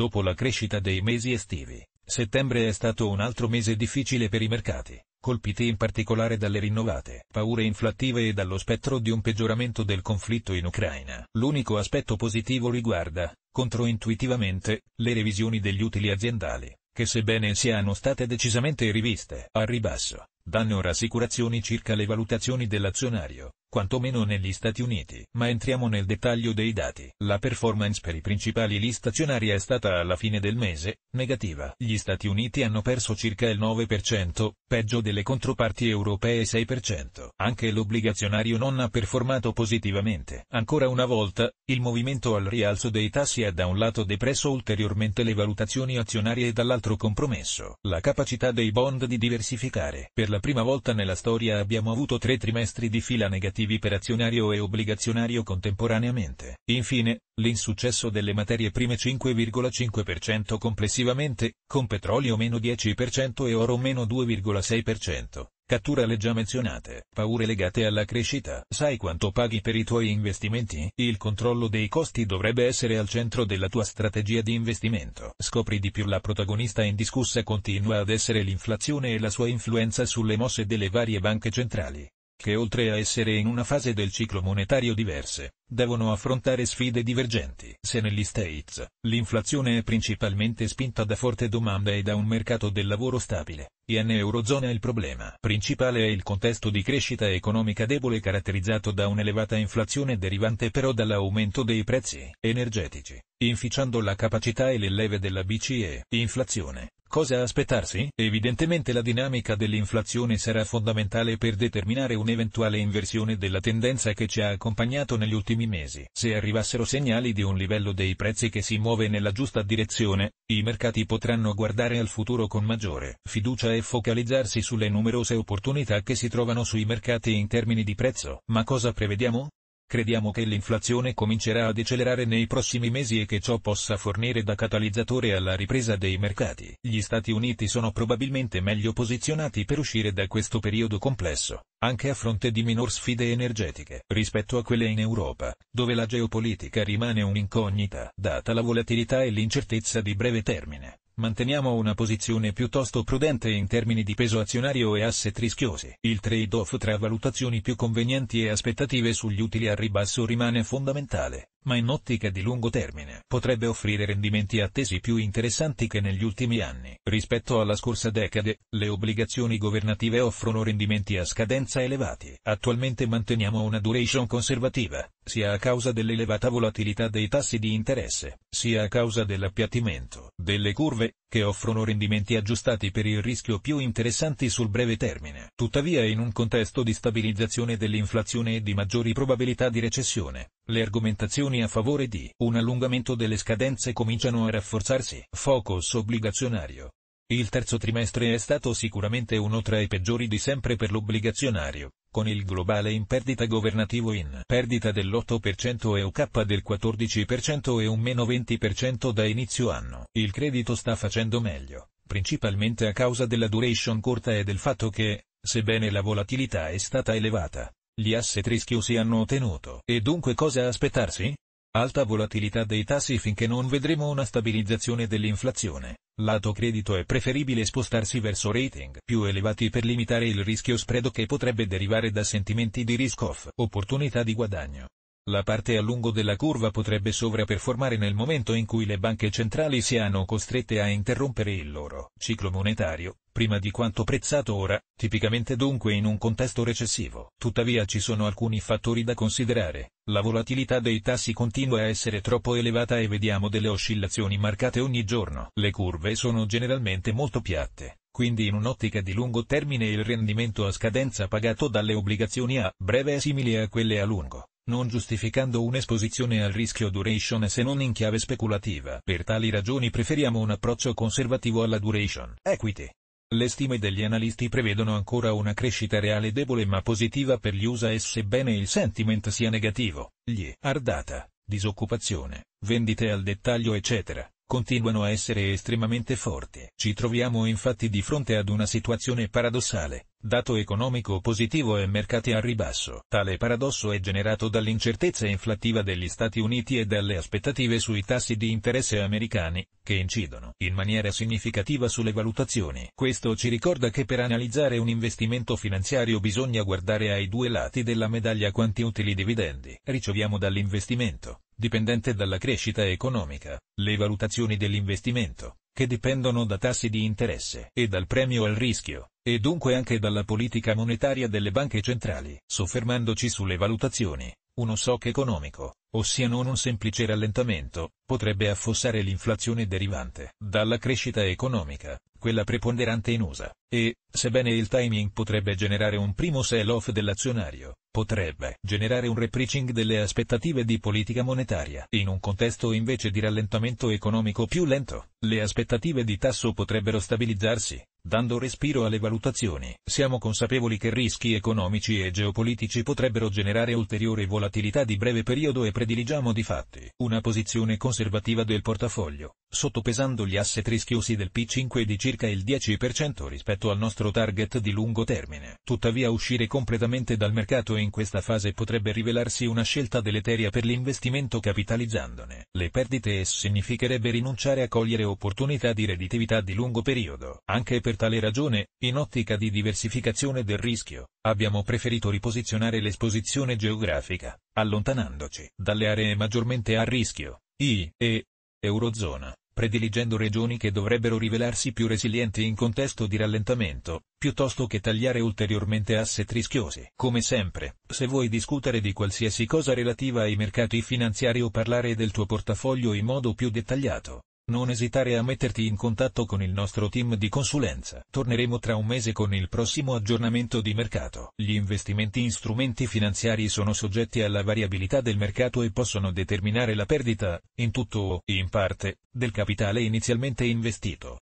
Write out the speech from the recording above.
Dopo la crescita dei mesi estivi, settembre è stato un altro mese difficile per i mercati, colpiti in particolare dalle rinnovate paure inflattive e dallo spettro di un peggioramento del conflitto in Ucraina. L'unico aspetto positivo riguarda, controintuitivamente, le revisioni degli utili aziendali, che sebbene siano state decisamente riviste a ribasso, danno rassicurazioni circa le valutazioni dell'azionario, quantomeno negli Stati Uniti. Ma entriamo nel dettaglio dei dati. La performance per i principali listazionari è stata alla fine del mese, negativa. Gli Stati Uniti hanno perso circa il 9%, peggio delle controparti europee 6%. Anche l'obbligazionario non ha performato positivamente. Ancora una volta, il movimento al rialzo dei tassi ha da un lato depresso ulteriormente le valutazioni azionarie e dall'altro compromesso la capacità dei bond di diversificare. Per la prima volta nella storia abbiamo avuto tre trimestri di fila negativi attivi per azionario e obbligazionario contemporaneamente. Infine, l'insuccesso delle materie prime 5,5% complessivamente, con petrolio meno 10% e oro meno 2,6%. Cattura le già menzionate. Paure legate alla crescita. Sai quanto paghi per i tuoi investimenti? Il controllo dei costi dovrebbe essere al centro della tua strategia di investimento. Scopri di più la protagonista indiscussa continua ad essere l'inflazione e la sua influenza sulle mosse delle varie banche centrali che oltre a essere in una fase del ciclo monetario diverse, devono affrontare sfide divergenti. Se negli States, l'inflazione è principalmente spinta da forte domanda e da un mercato del lavoro stabile, in Eurozona il problema principale è il contesto di crescita economica debole caratterizzato da un'elevata inflazione derivante però dall'aumento dei prezzi energetici, inficiando la capacità e le leve della BCE. Inflazione Cosa aspettarsi? Evidentemente la dinamica dell'inflazione sarà fondamentale per determinare un'eventuale inversione della tendenza che ci ha accompagnato negli ultimi mesi. Se arrivassero segnali di un livello dei prezzi che si muove nella giusta direzione, i mercati potranno guardare al futuro con maggiore fiducia e focalizzarsi sulle numerose opportunità che si trovano sui mercati in termini di prezzo. Ma cosa prevediamo? Crediamo che l'inflazione comincerà a decelerare nei prossimi mesi e che ciò possa fornire da catalizzatore alla ripresa dei mercati. Gli Stati Uniti sono probabilmente meglio posizionati per uscire da questo periodo complesso, anche a fronte di minor sfide energetiche, rispetto a quelle in Europa, dove la geopolitica rimane un'incognita, data la volatilità e l'incertezza di breve termine manteniamo una posizione piuttosto prudente in termini di peso azionario e asset rischiosi. Il trade-off tra valutazioni più convenienti e aspettative sugli utili al ribasso rimane fondamentale ma in ottica di lungo termine potrebbe offrire rendimenti attesi più interessanti che negli ultimi anni. Rispetto alla scorsa decade, le obbligazioni governative offrono rendimenti a scadenza elevati. Attualmente manteniamo una duration conservativa, sia a causa dell'elevata volatilità dei tassi di interesse, sia a causa dell'appiattimento delle curve, che offrono rendimenti aggiustati per il rischio più interessanti sul breve termine. Tuttavia in un contesto di stabilizzazione dell'inflazione e di maggiori probabilità di recessione, le argomentazioni a favore di un allungamento delle scadenze cominciano a rafforzarsi. Focus obbligazionario. Il terzo trimestre è stato sicuramente uno tra i peggiori di sempre per l'obbligazionario, con il globale in perdita governativo in perdita dell'8% e UK del 14% e un meno 20% da inizio anno. Il credito sta facendo meglio, principalmente a causa della duration corta e del fatto che, sebbene la volatilità è stata elevata, gli asset rischio si hanno ottenuto. E dunque cosa aspettarsi? Alta volatilità dei tassi finché non vedremo una stabilizzazione dell'inflazione Lato credito è preferibile spostarsi verso rating più elevati per limitare il rischio spread che potrebbe derivare da sentimenti di risk-off, opportunità di guadagno. La parte a lungo della curva potrebbe sovraperformare nel momento in cui le banche centrali siano costrette a interrompere il loro ciclo monetario, prima di quanto prezzato ora, tipicamente dunque in un contesto recessivo. Tuttavia ci sono alcuni fattori da considerare. La volatilità dei tassi continua a essere troppo elevata e vediamo delle oscillazioni marcate ogni giorno. Le curve sono generalmente molto piatte. Quindi in un'ottica di lungo termine il rendimento a scadenza pagato dalle obbligazioni a breve è simile a quelle a lungo non giustificando un'esposizione al rischio duration se non in chiave speculativa. Per tali ragioni preferiamo un approccio conservativo alla duration equity. Le stime degli analisti prevedono ancora una crescita reale debole ma positiva per gli USA e sebbene il sentiment sia negativo, gli ardata, disoccupazione, vendite al dettaglio ecc continuano a essere estremamente forti. Ci troviamo infatti di fronte ad una situazione paradossale, dato economico positivo e mercati a ribasso. Tale paradosso è generato dall'incertezza inflattiva degli Stati Uniti e dalle aspettative sui tassi di interesse americani, che incidono in maniera significativa sulle valutazioni. Questo ci ricorda che per analizzare un investimento finanziario bisogna guardare ai due lati della medaglia quanti utili dividendi riceviamo dall'investimento dipendente dalla crescita economica, le valutazioni dell'investimento, che dipendono da tassi di interesse e dal premio al rischio, e dunque anche dalla politica monetaria delle banche centrali. Soffermandoci sulle valutazioni, uno shock economico, ossia non un semplice rallentamento, potrebbe affossare l'inflazione derivante dalla crescita economica, quella preponderante in USA, e, sebbene il timing potrebbe generare un primo sell-off dell'azionario, potrebbe generare un repricing delle aspettative di politica monetaria. In un contesto invece di rallentamento economico più lento, le aspettative di tasso potrebbero stabilizzarsi, dando respiro alle valutazioni. Siamo consapevoli che rischi economici e geopolitici potrebbero generare ulteriore volatilità di breve periodo e prediligiamo di fatti una posizione conservativa del portafoglio sottopesando gli asset rischiosi del P5 di circa il 10% rispetto al nostro target di lungo termine. Tuttavia uscire completamente dal mercato in questa fase potrebbe rivelarsi una scelta deleteria per l'investimento capitalizzandone le perdite e significherebbe rinunciare a cogliere opportunità di redditività di lungo periodo. Anche per tale ragione, in ottica di diversificazione del rischio, abbiamo preferito riposizionare l'esposizione geografica, allontanandoci dalle aree maggiormente a rischio, i e Eurozona prediligendo regioni che dovrebbero rivelarsi più resilienti in contesto di rallentamento, piuttosto che tagliare ulteriormente asset rischiosi. Come sempre, se vuoi discutere di qualsiasi cosa relativa ai mercati finanziari o parlare del tuo portafoglio in modo più dettagliato, non esitare a metterti in contatto con il nostro team di consulenza. Torneremo tra un mese con il prossimo aggiornamento di mercato. Gli investimenti in strumenti finanziari sono soggetti alla variabilità del mercato e possono determinare la perdita, in tutto o in parte, del capitale inizialmente investito.